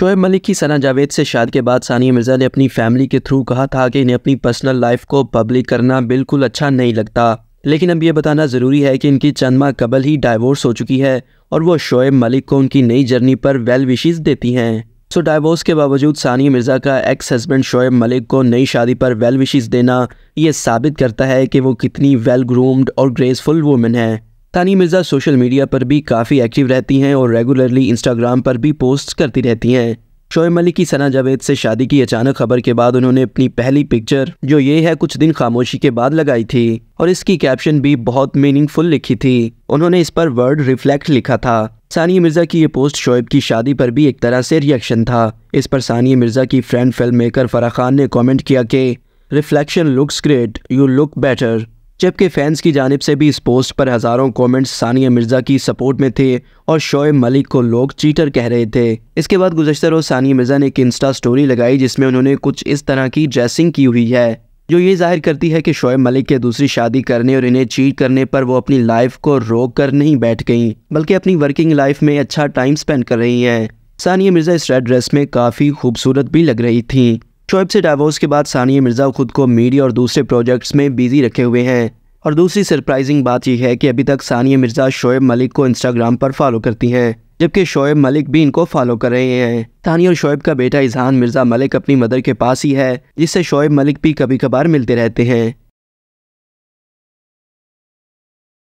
शोएब तो मलिक की सना जावेद से शादी के बाद सानिया मिर्ज़ा ने अपनी फैमिली के थ्रू कहा था कि इन्हें अपनी पर्सनल लाइफ को पब्लिक करना बिल्कुल अच्छा नहीं लगता लेकिन अब यह बताना ज़रूरी है कि इनकी चंद माह कबल ही डाइवोर्स हो चुकी है और वो शोएब मलिक को उनकी नई जर्नी पर वेल विशेज़ देती हैं सो डाइवोर्स के बावजूद सानिया मिर्ज़ा का एक्स हस्बैंड शोएब मलिक को नई शादी पर वेल विशेज़ देना ये साबित करता है कि वो कितनी वेल ग्रूम्ड और ग्रेसफुल वूमेन है तानी मिर्ज़ा सोशल मीडिया पर भी काफ़ी एक्टिव रहती हैं और रेगुलरली इंस्टाग्राम पर भी पोस्ट करती रहती हैं शोएब मलिक की सना जावेद से शादी की अचानक खबर के बाद उन्होंने अपनी पहली पिक्चर जो ये है कुछ दिन खामोशी के बाद लगाई थी और इसकी कैप्शन भी बहुत मीनिंगफुल लिखी थी उन्होंने इस पर वर्ड रिफ्लेक्ट लिखा था सानिया मिर्ज़ा की ये पोस्ट शोएब की शादी पर भी एक तरह से रिएक्शन था इस पर सानिया मिर्ज़ा की friend film maker Farah Khan ने कॉमेंट किया कि reflection looks great you look better जबकि फैंस की जानब से भी इस पोस्ट पर हज़ारों कमेंट्स सानिया मिर्ज़ा की सपोर्ट में थे और शोएब मलिक को लोग चीटर कह रहे थे इसके बाद गुजशत रोज़ सानिया मिर्ज़ा ने एक इंस्टा स्टोरी लगाई जिसमें उन्होंने कुछ इस तरह की ड्रेसिंग की हुई है जो ये जाहिर करती है कि शोएब मलिक के दूसरी शादी करने और इन्हें चीट करने पर वो अपनी लाइफ को रोक कर नहीं बैठ गई बल्कि अपनी वर्किंग लाइफ में अच्छा टाइम स्पेंड कर रही हैं सानिया मिर्ज़ा इस रेड ड्रेस में काफ़ी खूबसूरत भी लग रही थी शोएब से डाइवोर्स के बाद सानिया मिर्ज़ा खुद को मीडिया और दूसरे प्रोजेक्ट्स में बिजी रखे हुए हैं और दूसरी सरप्राइजिंग बात यह है कि अभी तक सानिया मिर्ज़ा शोएब मलिक को इंस्टाग्राम पर फॉलो करती हैं जबकि शोएब मलिक भी इनको फॉलो कर रहे हैं तानी और शोएब का बेटा इजहान मिर्ज़ा मलिक अपनी मदर के पास ही है जिससे शोएब मलिक भी कभी कभार मिलते रहते हैं